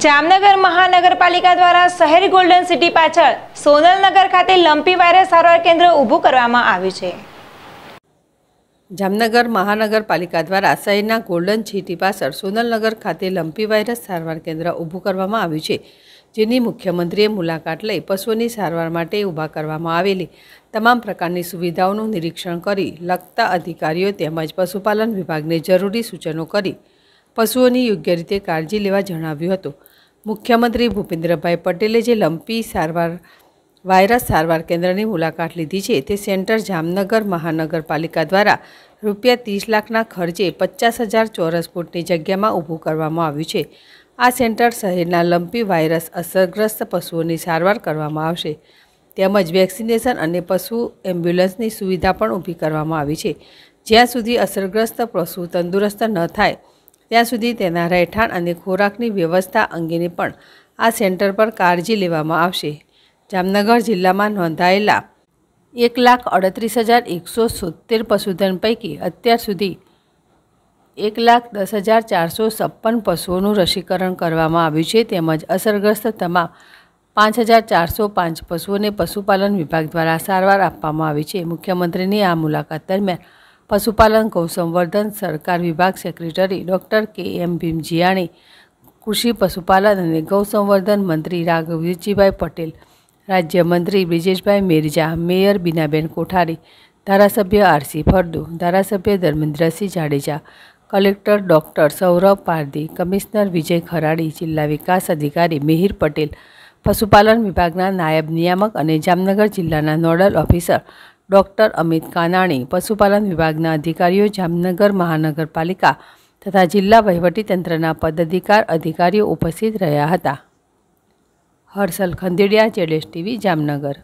જામનગર મહાનગરપાલિકા દ્વારા શહેર ગોલ્ડન સિટી પાછળ સોનલનગર ખાતે લંપી વાયરસ સારવાર કેન્દ્ર ઊભું કરવામાં આવ્યું છે જામનગર મહાનગરપાલિકા દ્વારા શહેરના ગોલ્ડન સિટી પાછળ સોનલનગર ખાતે લંપી વાયરસ સારવાર કેન્દ્ર ઊભું કરવામાં આવ્યું છે જેની મુખ્યમંત્રીએ મુલાકાત લઈ પશુઓની સારવાર માટે ઊભા કરવામાં આવેલી તમામ પ્રકારની સુવિધાઓનું નિરીક્ષણ કરી લગતા અધિકારીઓ તેમજ પશુપાલન વિભાગને જરૂરી સૂચનો કરી પશુઓની યોગ્ય રીતે કાળજી લેવા જણાવ્યું હતું મુખ્યમંત્રી ભૂપેન્દ્રભાઈ પટેલે જે લંપી સારવાર વાયરસ સારવાર કેન્દ્રની મુલાકાત લીધી છે તે સેન્ટર જામનગર મહાનગરપાલિકા દ્વારા રૂપિયા ત્રીસ લાખના ખર્ચે પચાસ હજાર ચોરસ ફૂટની જગ્યામાં ઊભું કરવામાં આવ્યું છે આ સેન્ટર શહેરના લંપી વાયરસ અસરગ્રસ્ત પશુઓની સારવાર કરવામાં આવશે તેમજ વેક્સિનેશન અને પશુ એમ્બ્યુલન્સની સુવિધા પણ ઊભી કરવામાં આવી છે જ્યાં સુધી અસરગ્રસ્ત પશુ તંદુરસ્ત ન થાય ત્યાં સુધી તેના રહેઠાણ અને ખોરાકની વ્યવસ્થા અંગેની પણ આ સેન્ટર પર કાળજી લેવામાં આવશે જામનગર જિલ્લામાં નોંધાયેલા એક લાખ અડત્રીસ હજાર એકસો સોતેર પશુધન પૈકી અત્યાર સુધી એક લાખ દસ હજાર ચારસો છપ્પન પશુઓનું રસીકરણ કરવામાં આવ્યું છે તેમજ અસરગ્રસ્ત તમામ પાંચ હજાર ચારસો પાંચ પશુઓને પશુપાલન વિભાગ દ્વારા સારવાર આપવામાં આવી છે મુખ્યમંત્રીની આ મુલાકાત દરમિયાન પશુપાલન ગૌસંવર્ધન સરકાર વિભાગ સેક્રેટરી ડૉક્ટર કે એમ ભીમજીયાણી કૃષિ પશુપાલન અને ગૌસંવર્ધન મંત્રી રાઘવજીભાઈ પટેલ રાજ્યમંત્રી બ્રિજેશભાઈ મેરજા મેયર બીનાબેન કોઠારી ધારાસભ્ય આરસી ફળદુ ધારાસભ્ય Dharmendrasinh Jadeja collector doctor Saurabh Pardhi commissioner Vijay Kharadi જિલ્લા વિકાસ અધિકારી મિહિર પટેલ પશુપાલન વિભાગના નાયબ નિયામક અને જામનગર જિલ્લાના nodal officer doctor Amit Kanani પશુપાલન વિભાગના અધિકારીઓ જામનગર મહાનગરપાલિકા તથા જિલ્લા વહીવટીતંત્રના પદાધિકાર અધિકારીઓ ઉપસ્થિત રહ્યા હતા હર્ષલ ખંદેડિયા જેડેશ ટીવી જામનગર